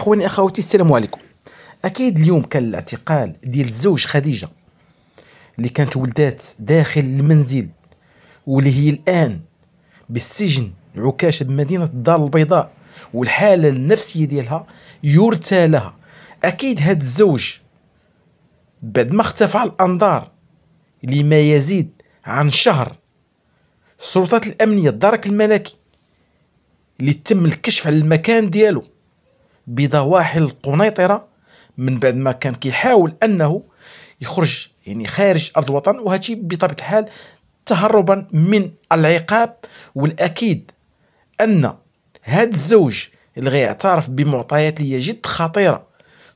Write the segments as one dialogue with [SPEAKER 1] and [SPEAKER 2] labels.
[SPEAKER 1] اخواني اخواتي السلام عليكم اكيد اليوم كان الاعتقال ديال الزوج خديجه اللي كانت ولدات داخل المنزل واللي هي الان بالسجن عكاشه بمدينه الدار البيضاء والحاله النفسيه ديالها يرثى لها اكيد هذا الزوج بعد ما اختفى الانظار لما يزيد عن شهر السلطات الامنيه الدرك الملكي اللي تم الكشف على المكان ديالو بضواحي القنيطره من بعد ما كان كيحاول انه يخرج يعني خارج ارض الوطن وهذا بطبيعه الحال تهربا من العقاب والاكيد ان هذا الزوج اللي غيعترف بمعطيات اللي هي جد خطيره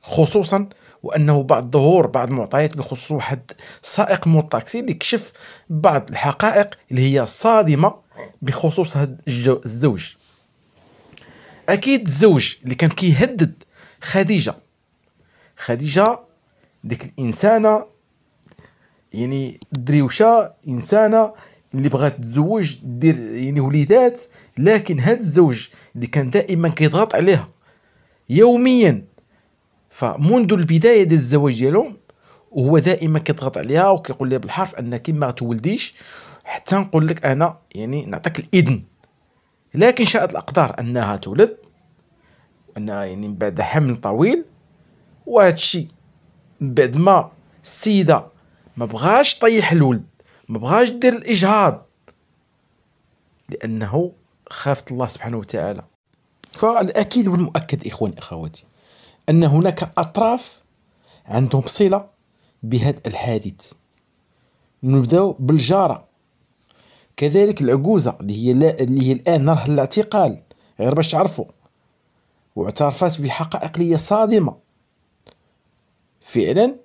[SPEAKER 1] خصوصا وانه بعد ظهور بعض المعطيات بخصوص واحد سائق الطاكسي اللي كشف بعض الحقائق اللي هي صادمه بخصوص هذا الزوج اكيد الزوج اللي كان كيهدد خديجه خديجه ديك الانسانه يعني دريوشه انسانه اللي بغات تتزوج دير يعني وليدات لكن هاد الزوج اللي كان دائما كيضغط عليها يوميا فمنذ البدايه ديال الزواج ديالهم وهو دائما كيضغط عليها وكيقول لها بالحرف انك ما تولديش حتى نقول لك انا يعني نعطيك الاذن لكن شاءت الأقدار أنها تولد أنها يعني من بعد حمل طويل وهذا الشيء من بعد ما السيدة ما بغاش طيح الولد ما بغاش دير الإجهاض لأنه خافت الله سبحانه وتعالى فالأكيد والمؤكد إخوان أخواتي أن هناك أطراف عندهم صلة بهذا الحادث نبداو بالجارة كذلك العجوزة اللي هي لا اللي هي الآن نرهل الاعتقال غير باش تعرفوا واعترفت بحقائق لي صادمة فعلا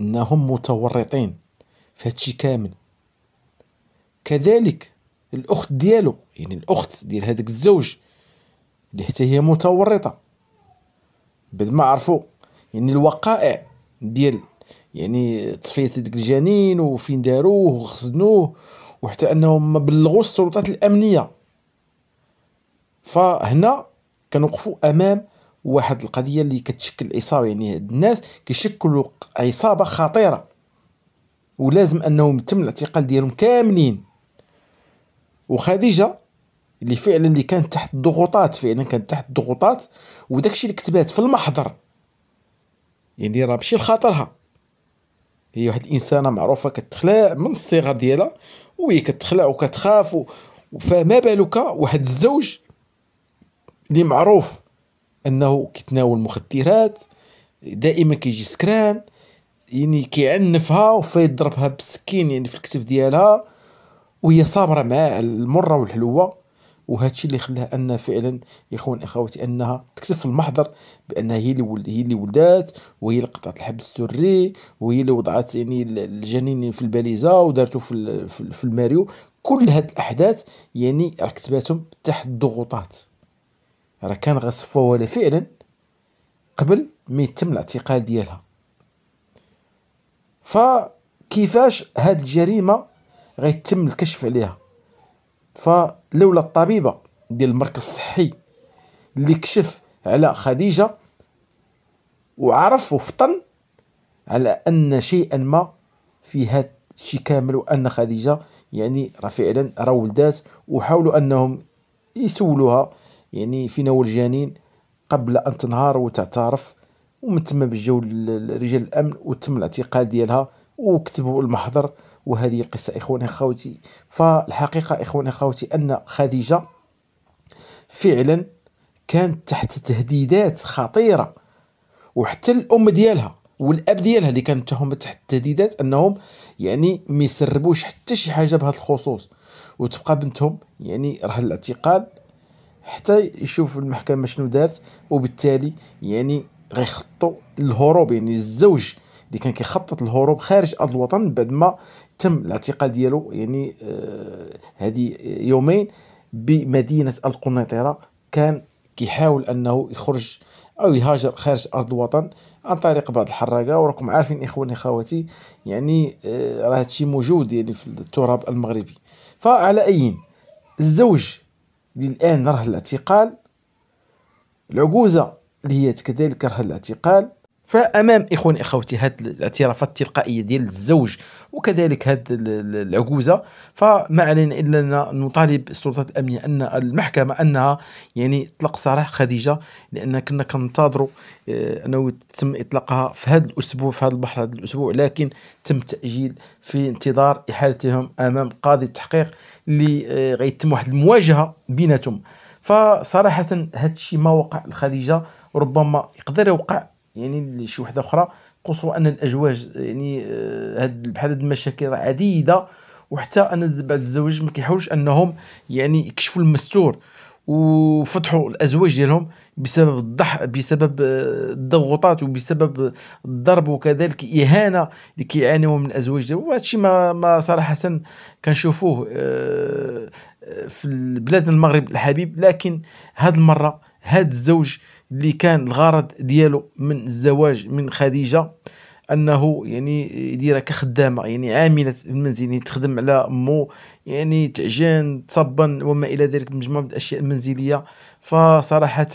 [SPEAKER 1] انهم متورطين في هادشي كامل كذلك الاخت ديالو يعني الاخت ديال هذاك الزوج اللي حتى هي متورطه بعد ما عرفوا يعني الوقائع ديال يعني تصفيه ديك الجنين وفين داروه وخزنوه وحتى انهم ما بلغوش السلطات الامنيه فهنا كنوقفوا امام واحد القضيه اللي كتشكل عصابه يعني الناس كيشكلوا عصابه خطيره ولازم انهم يتم الاعتقال ديالهم كاملين وخديجه اللي فعلا اللي كانت تحت الضغوطات فعلا كانت تحت الضغوطات وداكشي اللي كتبات في المحضر يعني راه ماشي لخاطرها هي واحد الانسانه معروفه كتخلع من الصغر ديالها وهي كتخلع وكتخاف فما بالك واحد الزوج اللي معروف انه كيتناول مخدرات دائما كيجي سكران يعني كيعنفها وفيضربها بالسكين يعني في الكتف ديالها وهي صابره مع المره والحلوه الشيء اللي خلاها ان فعلا اخوان اخواتي انها تكتب في المحضر بانها هي اللي ولد هي اللي ولدات وهي اللي قطعت الحبل السري وهي اللي وضعت يعني الجنين في الباليزه ودارته في في الماريو كل هذه الاحداث يعني راه كتباتهم تحت ضغوطات راه كان ولا فعلا قبل ما يتم الاعتقال ديالها فكيفاش هذه الجريمه غيتم الكشف عليها فلولا الطبيبه ديال المركز الصحي اللي كشف على خديجه وعرف وفطن على ان شيئا ما في هذا الشيء كامل وان خديجه يعني راه فعلا راه ولدات وحاولوا انهم يسولوها يعني في نوع الجنين قبل ان تنهار وتعترف ومن تما بجو رجال الامن وتم الاعتقال ديالها وكتبوا المحضر وهذه قصه اخواني خوتي فالحقيقه اخواني خوتي ان خديجه فعلا كانت تحت تهديدات خطيره وحتى الام ديالها والاب ديالها اللي كانت تهم تحت التهديدات انهم يعني ما يسربوش حتى شي حاجه بهذا الخصوص وتبقى بنتهم يعني راه الاعتقال حتى يشوف المحكمه شنو دارت وبالتالي يعني غيخطوا الهروب يعني الزوج اللي كان كيخطط للهروب خارج ارض الوطن بعد ما تم الاعتقال ديالو يعني آه، هذه يومين بمدينه القنيطره كان كيحاول انه يخرج او يهاجر خارج ارض الوطن عن طريق بعض الحراقه وراكم عارفين اخواني اخواتي يعني آه، راه هادشي موجود يعني في التراب المغربي فعلى اي الزوج اللي الان راه الاعتقال العجوزه اللي هي كذلك راه الاعتقال فامام اخواني اخوتي هذه الاعترافات التلقائيه ديال الزوج وكذلك هذه العجوزه فما علينا الا ان نطالب السلطات الامنيه ان المحكمه انها يعني اطلق سراح خديجه لان كنا كننتظروا آه، انه تم اطلاقها في هذا الاسبوع في هذا البحر هذا الاسبوع لكن تم تاجيل في انتظار احالتهم امام قاضي التحقيق اللي آه، غيتم واحد المواجهه بيناتهم فصراحه هذا الشيء ما وقع لخديجه ربما يقدر يوقع يعني لشي وحده اخرى قصوا ان الازواج يعني آه، هاد بحال هاد المشاكل عديده وحتى ان بعض الزواج ما كيحاولوش انهم يعني يكشفوا المستور وفتحوا الازواج ديالهم بسبب الضح بسبب آه، الضغوطات وبسبب الضرب وكذلك اهانه اللي كيعانيو من الازواج ديالهم وهذا الشيء ما, ما صراحه كنشوفوه آه، في البلاد المغرب الحبيب لكن هذه المره هذا الزوج اللي كان الغرض ديالو من الزواج من خديجه انه يعني يديرها كخدامه يعني عامله في المنزل يعني تخدم على مو يعني تعجن تصبن وما الى ذلك مجموعه من الاشياء المنزليه فصراحه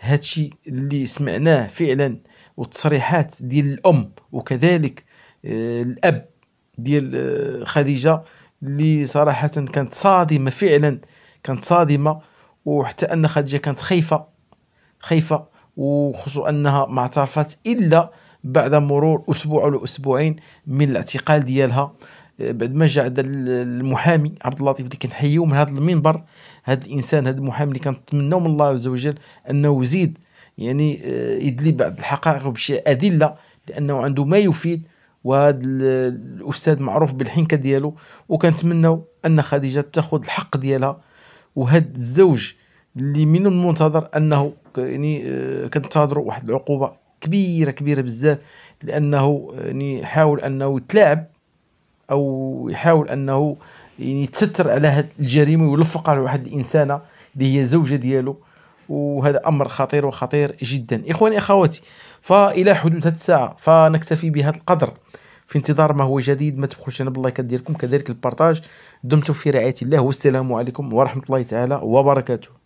[SPEAKER 1] هادشي اللي سمعناه فعلا والتصريحات ديال الام وكذلك آه، الاب ديال آه، خديجه اللي صراحه كانت صادمه فعلا كانت صادمه وحتى ان خديجه كانت خايفه خايفه وخصوصا انها ما اعترفت الا بعد مرور اسبوع ولا اسبوعين من الاعتقال ديالها آه، بعد ما جاء المحامي عبد اللطيف اللي كنحييو من هذا المنبر هذا الانسان هذا المحامي اللي كنتمناو من الله عز وجل انه يزيد يعني آه، يدلي بعض الحقائق وبشي ادله لانه عنده ما يفيد وهذا الاستاذ معروف بالحنكه ديالو وكنتمناو ان خديجه تاخذ الحق ديالها وهاد الزوج اللي من المنتظر انه يعني آه، كنتظروا واحد العقوبه كبيره كبيره بزاف لانه يعني حاول انه يتلاعب او يحاول انه يعني يتستر على هاد الجريمه ويلفق على واحد الانسانه اللي هي زوجه ديالو وهذا امر خطير وخطير جدا اخواني اخواتي فالى حدود هذه الساعه فنكتفي بهذا القدر في انتظار ما هو جديد ما تبخلوش انا باللايكات ديالكم كذلك البارطاج دمتم في رعايه الله والسلام عليكم ورحمه الله تعالى وبركاته